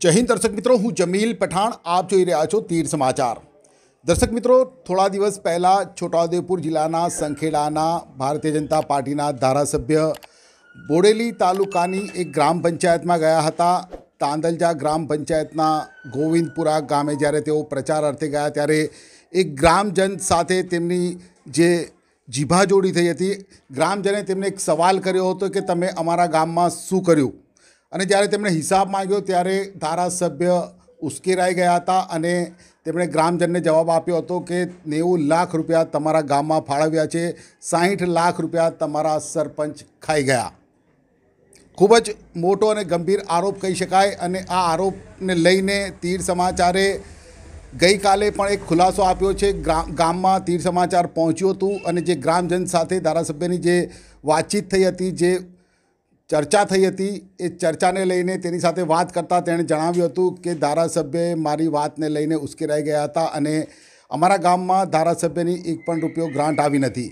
જય હિન્દ દર્શક મિત્રો હું જમીલ પઠાણ આપ જોઈ રહ્યા છો તીર સમાચાર દર્શક મિત્રો થોડા દિવસ પહેલાં છોટાઉદેપુર જિલ્લાના સંખેડાના ભારતીય જનતા પાર્ટીના ધારાસભ્ય બોડેલી તાલુકાની એક ગ્રામ પંચાયતમાં ગયા હતા તાંદલજા ગ્રામ પંચાયતના ગોવિંદપુરા ગામે જ્યારે તેઓ પ્રચાર અર્થે ગયા ત્યારે એક ગ્રામજન સાથે તેમની જે જીભાજોડી થઈ હતી ગ્રામજને તેમને એક સવાલ કર્યો હતો કે તમે અમારા ગામમાં શું કર્યું અને જ્યારે તેમણે હિસાબ માંગ્યો ત્યારે ધારાસભ્ય ઉશ્કેરાઈ ગયા હતા અને તેમણે ગ્રામજનને જવાબ આપ્યો હતો કે નેવું લાખ રૂપિયા તમારા ગામમાં ફાળવ્યા છે સાહીઠ લાખ રૂપિયા તમારા સરપંચ ખાઈ ગયા ખૂબ જ મોટો અને ગંભીર આરોપ કહી શકાય અને આ આરોપને લઈને તીર સમાચારે ગઈકાલે પણ એક ખુલાસો આપ્યો છે ગામમાં તીર સમાચાર પહોંચ્યું હતું અને જે ગ્રામજન સાથે ધારાસભ્યની જે વાતચીત થઈ હતી જે ચર્ચા થઈ હતી એ ચર્ચાને લઈને તેની સાથે વાત કરતાં તેણે જણાવ્યું હતું કે ધારાસભ્ય મારી વાતને લઈને ઉશ્કેરાઈ ગયા હતા અને અમારા ગામમાં ધારાસભ્યની એક પણ રૂપિયો ગ્રાન્ટ આવી નથી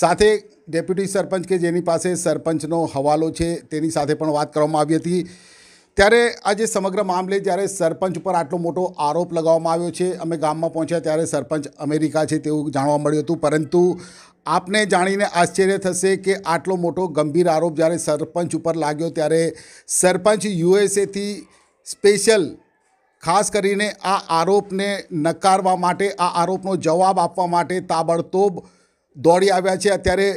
સાથે ડેપ્યુટી સરપંચ કે જેની પાસે સરપંચનો હવાલો છે તેની સાથે પણ વાત કરવામાં આવી હતી ત્યારે આજે સમગ્ર મામલે જ્યારે સરપંચ પર આટલો મોટો આરોપ લગાવવામાં આવ્યો છે અમે ગામમાં પહોંચ્યા ત્યારે સરપંચ અમેરિકા છે તેવું જાણવા મળ્યું હતું પરંતુ આપને જાણીને આશ્ચર્ય થશે કે આટલો મોટો ગંભીર આરોપ જ્યારે સરપંચ ઉપર લાગ્યો ત્યારે સરપંચ યુએસએથી સ્પેશિયલ ખાસ કરીને આ આરોપને નકારવા માટે આ આરોપનો જવાબ આપવા માટે તાબડતોબ દોડી આવ્યા છે અત્યારે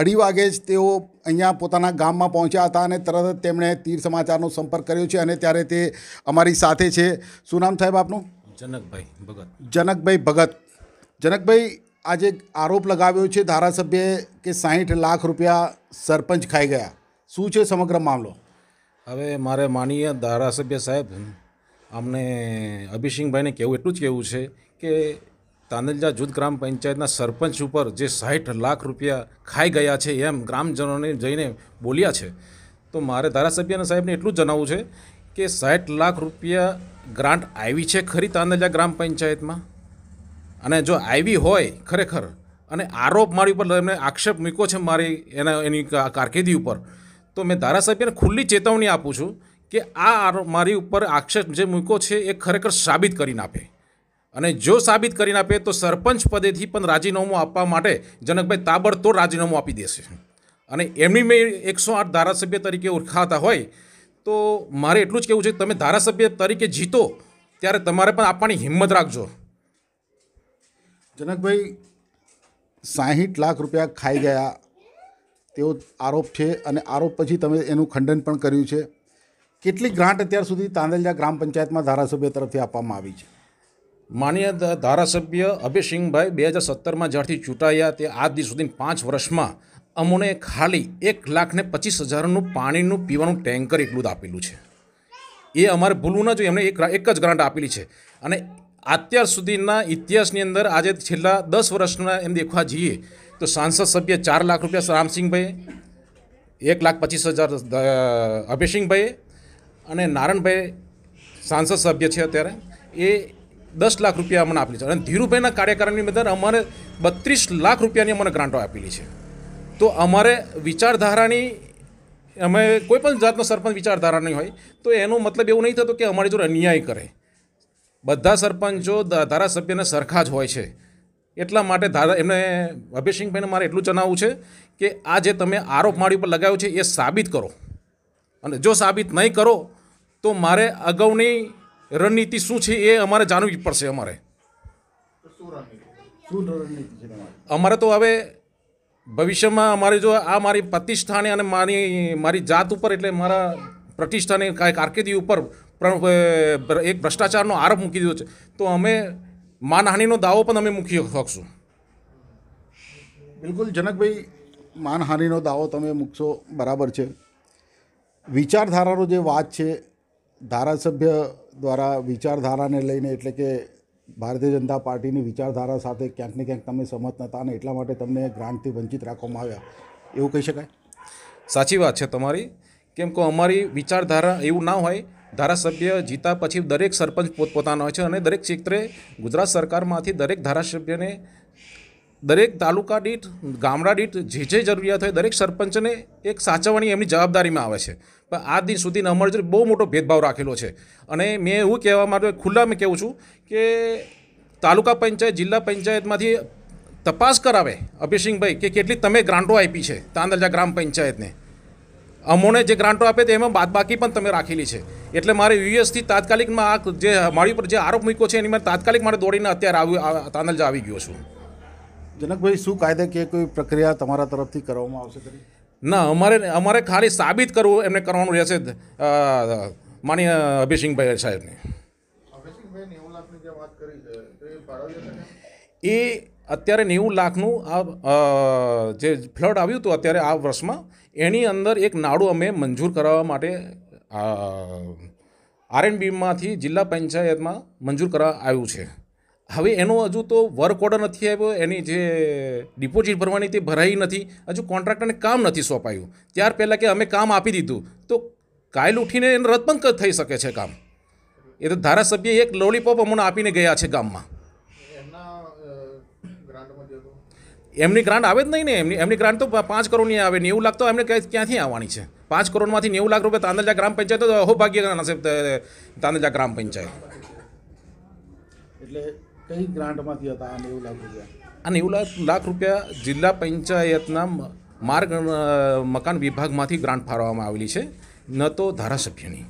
અઢી વાગે જ તેઓ અહીંયા પોતાના ગામમાં પહોંચ્યા હતા અને તરત જ તેમણે તીર સમાચારનો સંપર્ક કર્યો છે અને ત્યારે તે અમારી સાથે છે શું નામ સાહેબ આપનું જનકભાઈ ભગત જનકભાઈ ભગત જનકભાઈ આજે આરોપ લગાવ્યો છે ધારાસભ્યે કે સાહીઠ લાખ રૂપિયા સરપંચ ખાઈ ગયા શું છે સમગ્ર મામલો હવે મારે માનીય ધારાસભ્ય સાહેબ અમને અભિષિંગભાઈને કહેવું એટલું જ કહેવું છે કે તાંદલજા જૂથ ગ્રામ પંચાયતના સરપંચ ઉપર જે સાઠ લાખ રૂપિયા ખાઈ ગયા છે એમ ગ્રામજનોને જઈને બોલ્યા છે તો મારે ધારાસભ્યના સાહેબને એટલું જણાવવું છે કે સાઠ લાખ રૂપિયા ગ્રાન્ટ આવી છે ખરી તાંદલજા ગ્રામ પંચાયતમાં અને જો આવી હોય ખરેખર અને આરોપ મારી ઉપર એમને આક્ષેપ મૂક્યો છે મારી એના એની કારકિર્દી ઉપર તો મેં ધારાસભ્યને ખુલ્લી ચેતવણી આપું છું કે આ મારી ઉપર આક્ષેપ જે મૂક્યો છે એ ખરેખર સાબિત કરીને આપે અને જો સાબિત કરીને આપે તો સરપંચ પદેથી પણ રાજીનામું આપવા માટે જનકભાઈ તાબડતોડ રાજીનામું આપી દેશે અને એમની મેં એકસો આઠ ધારાસભ્ય તરીકે ઓળખાતા હોય તો મારે એટલું જ કહેવું છે તમે ધારાસભ્ય તરીકે જીતો ત્યારે તમારે પણ આપવાની હિંમત રાખજો જનકભાઈ સાહીઠ લાખ રૂપિયા ખાઈ ગયા તેવો આરોપ છે અને આરોપ પછી તમે એનું ખંડન પણ કર્યું છે કેટલી ગ્રાન્ટ અત્યાર સુધી તાંદેલજા ગ્રામ પંચાયતમાં ધારાસભ્ય તરફથી આપવામાં આવી છે માનીય ધારાસભ્ય અભિસિંહભાઈ બે હજાર સત્તરમાં જ્યારથી ચૂંટાયા તે આજ દિવસ સુધી પાંચ વર્ષમાં અમોને ખાલી એક લાખને પચીસ હજારનું પાણીનું પીવાનું ટેન્કર એટલું જ આપેલું છે એ અમારે ભૂલવું ન જોઈએ એમણે એક એક જ ગ્રાન્ટ આપેલી છે અને અત્યાર સુધીના ઇતિહાસની અંદર આજે છેલ્લા દસ વર્ષના એમ દેખવા જઈએ તો સાંસદ સભ્ય ચાર લાખ રૂપિયા રામસિંહભાઈએ એક લાખ પચીસ હજાર અભિસિંહભાઈએ અને નારાયણભાઈ સાંસદ સભ્ય છે અત્યારે એ દસ લાખ રૂપિયા અમને આપેલી છે અને ધીરુભાઈના કાર્યક્રમની અંદર અમારે બત્રીસ લાખ રૂપિયાની અમને ગ્રાન્ટો આપેલી છે તો અમારે વિચારધારાની અમે કોઈ પણ જાતનો સરપંચ વિચારધારાની હોય તો એનો મતલબ એવું નહીં થતો કે અમારી જોડે અન્યાય કરે બધા સરપંચો ધારાસભ્યને સરખા જ હોય છે એટલા માટે ધારા એમને અભિષિંગભાઈને મારે એટલું જણાવવું છે કે આ જે તમે આરોપ માળી ઉપર લગાવ્યો છે એ સાબિત કરો અને જો સાબિત નહીં કરો તો મારે અગાઉની રણનીતિ શું છે એ અમારે જાણવી પડશે અમારે અમારે તો હવે ભવિષ્યમાં અમારે જો આ મારી પ્રતિષ્ઠાને અને મારી મારી જાત ઉપર એટલે મારા પ્રતિષ્ઠાને કારકિર્દી ઉપર એક ભ્રષ્ટાચારનો આરોપ મૂકી દીધો છે તો અમે માનહાનિનો દાવો પણ અમે મૂકી શકશું બિલકુલ જનકભાઈ માનહાનિનો દાવો તમે મૂકશો બરાબર છે વિચારધારાનો જે વાત છે ધારાસભ્ય દ્વારા વિચારધારાને લઈને એટલે કે ભારતીય જનતા પાર્ટીની વિચારધારા સાથે ક્યાંક ને ક્યાંક તમે સંમત નતા અને એટલા માટે તમને ગ્રાન્ટથી વંચિત રાખવામાં આવ્યા એવું કહી શકાય સાચી વાત છે તમારી કેમ કે અમારી વિચારધારા એવું ના હોય ધારાસભ્ય જીતા પછી દરેક સરપંચ પોતપોતાના હોય છે અને દરેક ક્ષેત્રે ગુજરાત સરકારમાંથી દરેક ધારાસભ્યને દરેક તાલુકા દીઠ ગામડા દીઠ જે જે જરૂરિયાત હોય દરેક સરપંચને એક સાચવણી એમની જવાબદારીમાં આવે છે પણ આ દિન સુધી ન જોડે બહુ મોટો ભેદભાવ રાખેલો છે અને મેં એવું કહેવા માટે ખુલ્લા મેં કહું છું કે તાલુકા પંચાયત જિલ્લા પંચાયતમાંથી તપાસ કરાવે અભિષિંગભાઈ કે કેટલી તમે ગ્રાન્ટો આપી છે તાંદલજા ગ્રામ પંચાયતને અમોને જે ગ્રાન્ટો આપે તે એમાં બાદબાકી પણ તમે રાખેલી છે એટલે મારે યુએસથી તાત્કાલિકમાં આ જે મારી ઉપર જે આરોપ મૂક્યો છે એની મારે તાત્કાલિક મારે દોડીને અત્યારે આવ્યું તાંદલજા આવી ગયો છું જનકભાઈ શું કાયદે કે કોઈ પ્રક્રિયા તમારા તરફથી કરવામાં આવશે ના અમારે અમારે ખાલી સાબિત કરવું એમને કરવાનું રહેશે માનીય અભિષિંગભાઈ સાહેબને એ અત્યારે નેવું લાખનું આ જે ફ્લડ આવ્યું હતું અત્યારે આ વર્ષમાં એની અંદર એક નાડું અમે મંજૂર કરાવવા માટે આરએનબીમાંથી જિલ્લા પંચાયતમાં મંજૂર કરવા આવ્યું છે હવે એનો હજુ તો વર્ક ઓર્ડર નથી આવ્યો એની જે ડિપોઝિટ ભરવાની તે ભરાઈ નથી હજુ કોન્ટ્રાક્ટરને કામ નથી સોંપાયું ત્યાર પહેલાં કે અમે કામ આપી દીધું તો કાયલ ઉઠીને એને રદ પણ થઈ શકે છે કામ એ તો ધારાસભ્ય એક લોલીપોપ અમને આપીને ગયા છે ગામમાં એમની ગ્રાન્ટ આવે જ નહીં ને એમની એમની ગ્રાન્ટ તો પાંચ કરોડની આવે નેવું લાખ તો એમને ક્યાંથી આવવાની છે પાંચ કરોડમાંથી નેવું લાખ રૂપિયા તાંદલજા ગ્રામ પંચાયત અહોભાગ્યના નસીબ તાંદલજા ગ્રામ પંચાયત એટલે કઈ ગ્રાન્ટમાંથી હતા નેવું લાખ રૂપિયા આ નેવું લાખ રૂપિયા જિલ્લા પંચાયતના માર્ગ મકાન વિભાગમાંથી ગ્રાન્ટ ફાળવવામાં આવેલી છે ન તો ધારાસભ્યની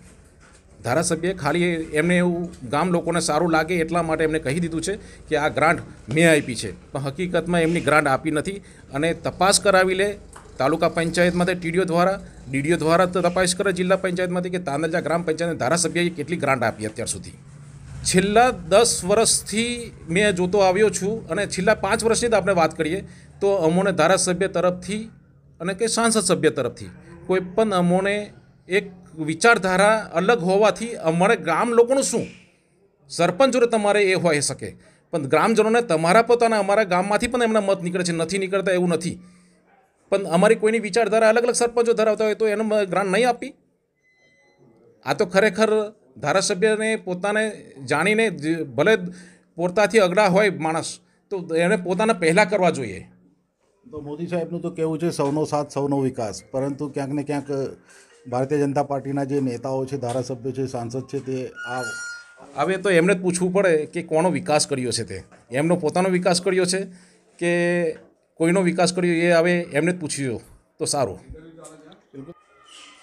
ધારાસભ્યએ ખાલી એમને એવું ગામ લોકોને સારું લાગે એટલા માટે એમને કહી દીધું છે કે આ ગ્રાન્ટ મેં આપી છે પણ હકીકતમાં એમની ગ્રાન્ટ આપી નથી અને તપાસ કરાવી લે તાલુકા પંચાયતમાંથી ટીડીઓ દ્વારા ડીડીઓ દ્વારા તપાસ કરે જિલ્લા પંચાયતમાંથી કે તાંદલજા ગ્રામ પંચાયત ધારાસભ્યએ કેટલી ગ્રાન્ટ આપી અત્યાર સુધી છેલ્લા દસ વર્ષથી મેં જોતો આવ્યો છું અને છેલ્લા પાંચ વર્ષની જ આપણે વાત કરીએ તો અમોને ધારાસભ્ય તરફથી અને કે સાંસદ સભ્ય તરફથી કોઈ પણ અમોને એક વિચારધારા અલગ હોવાથી અમારે ગામ લોકોનું શું સરપંચ જોડે તમારે એ હોઈ શકે પણ ગ્રામજનોને તમારા પોતાના અમારા ગામમાંથી પણ એમના મત નીકળે છે નથી નીકળતા એવું નથી પણ અમારી કોઈની વિચારધારા અલગ અલગ સરપંચો ધરાવતા હોય તો એને ગ્રાન્ટ નહીં આપી આ તો ખરેખર ધારાસભ્યને પોતાને જાણીને ભલે પોતાથી અઘરા હોય માણસ તો એણે પોતાના પહેલાં કરવા જોઈએ તો મોદી સાહેબનું તો કહેવું છે સૌનો સાથ સૌનો વિકાસ પરંતુ ક્યાંક ને ક્યાંક ભારતીય જનતા પાર્ટીના જે નેતાઓ છે ધારાસભ્યો છે સાંસદ છે તે આ હવે તો એમને જ પૂછવું પડે કે કોનો વિકાસ કર્યો છે તે એમનો પોતાનો વિકાસ કર્યો છે કે કોઈનો વિકાસ કર્યો એ હવે એમને જ પૂછ્યું તો સારું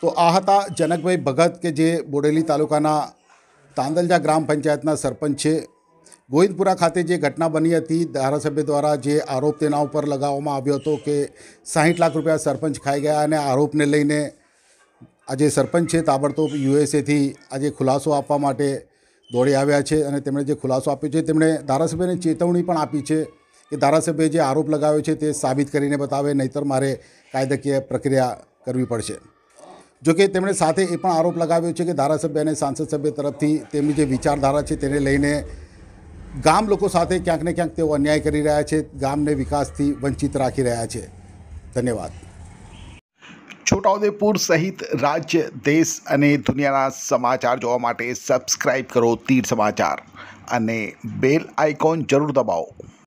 તો આ હતા જનકભાઈ ભગત કે જે બોડેલી તાલુકાના તાંદલજા ગ્રામ પંચાયતના સરપંચ છે ગોવિંદપુરા ખાતે જે ઘટના બની હતી ધારાસભ્ય દ્વારા જે આરોપ તેના ઉપર લગાવવામાં આવ્યો હતો કે સાહીઠ લાખ રૂપિયા સરપંચ ખાઈ ગયા અને આરોપને લઈને આજે સરપંચ છે તાબડતોબ યુએસએથી આજે ખુલાસો આપવા માટે દોડી આવ્યા છે અને તેમણે જે ખુલાસો આપ્યો છે તેમણે ધારાસભ્યને ચેતવણી પણ આપી છે કે ધારાસભ્યએ જે આરોપ લગાવ્યો છે તે સાબિત કરીને બતાવે નહીતર મારે કાયદાકીય પ્રક્રિયા કરવી પડશે જોકે તેમણે સાથે એ પણ આરોપ લગાવ્યો છે કે ધારાસભ્ય અને સાંસદ સભ્ય તરફથી તેમની જે વિચારધારા છે તેને લઈને ગામ લોકો સાથે ક્યાંક ને ક્યાંક તેઓ અન્યાય કરી રહ્યા છે ગામને વિકાસથી વંચિત રાખી રહ્યા છે ધન્યવાદ છોટાઉદેપુર સહિત રાજ્ય દેશ અને દુનિયાના સમાચાર જોવા માટે સબસ્ક્રાઈબ કરો તીર સમાચાર અને બેલ આઇકોન જરૂર દબાવો